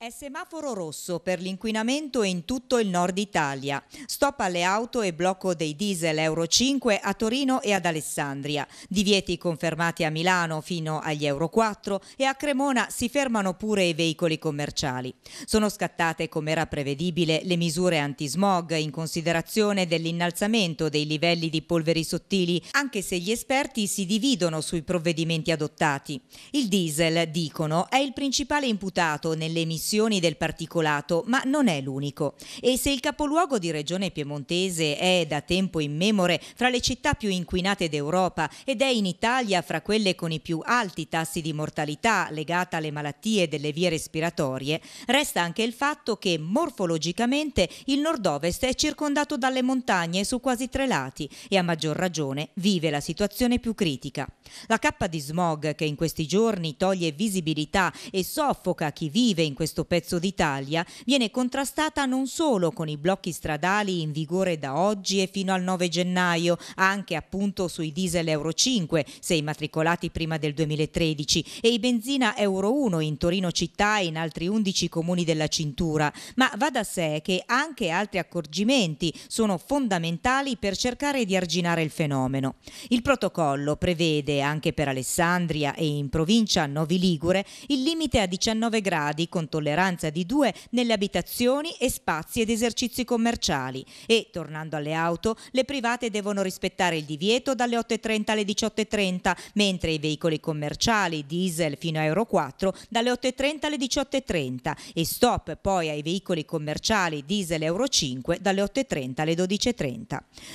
È semaforo rosso per l'inquinamento in tutto il nord Italia. Stop alle auto e blocco dei diesel Euro 5 a Torino e ad Alessandria. Divieti confermati a Milano fino agli Euro 4 e a Cremona si fermano pure i veicoli commerciali. Sono scattate, come era prevedibile, le misure antismog in considerazione dell'innalzamento dei livelli di polveri sottili, anche se gli esperti si dividono sui provvedimenti adottati. Il diesel, dicono, è il principale imputato nelle emissioni emissioni del particolato, ma non è l'unico. E se il capoluogo di regione piemontese è da tempo immemore fra le città più inquinate d'Europa ed è in Italia fra quelle con i più alti tassi di mortalità legata alle malattie delle vie respiratorie, resta anche il fatto che morfologicamente il nord-ovest è circondato dalle montagne su quasi tre lati e a maggior ragione vive la situazione più critica. La cappa di smog che in questi giorni toglie visibilità e soffoca chi vive in questo questo pezzo d'Italia viene contrastata non solo con i blocchi stradali in vigore da oggi e fino al 9 gennaio, anche appunto sui diesel Euro 5 se immatricolati prima del 2013 e i benzina Euro 1 in Torino città e in altri 11 comuni della cintura, ma va da sé che anche altri accorgimenti sono fondamentali per cercare di arginare il fenomeno. Il protocollo prevede anche per Alessandria e in provincia Novi Ligure il limite a 19 gradi con tolleranza tolleranza di due nelle abitazioni e spazi ed esercizi commerciali e, tornando alle auto, le private devono rispettare il divieto dalle 8.30 alle 18.30, mentre i veicoli commerciali diesel fino a Euro 4 dalle 8.30 alle 18.30 e stop poi ai veicoli commerciali diesel Euro 5 dalle 8.30 alle 12.30.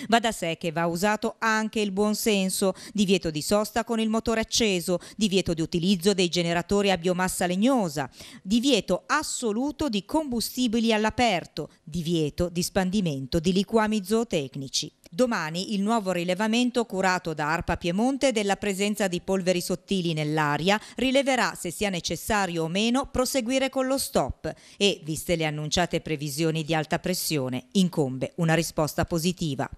Va da sé che va usato anche il buonsenso, divieto di sosta con il motore acceso, divieto di utilizzo dei generatori a biomassa legnosa, divieto assoluto di combustibili all'aperto, divieto di spandimento di liquami zootecnici. Domani il nuovo rilevamento curato da ARPA Piemonte della presenza di polveri sottili nell'aria rileverà se sia necessario o meno proseguire con lo stop e, viste le annunciate previsioni di alta pressione, incombe una risposta positiva.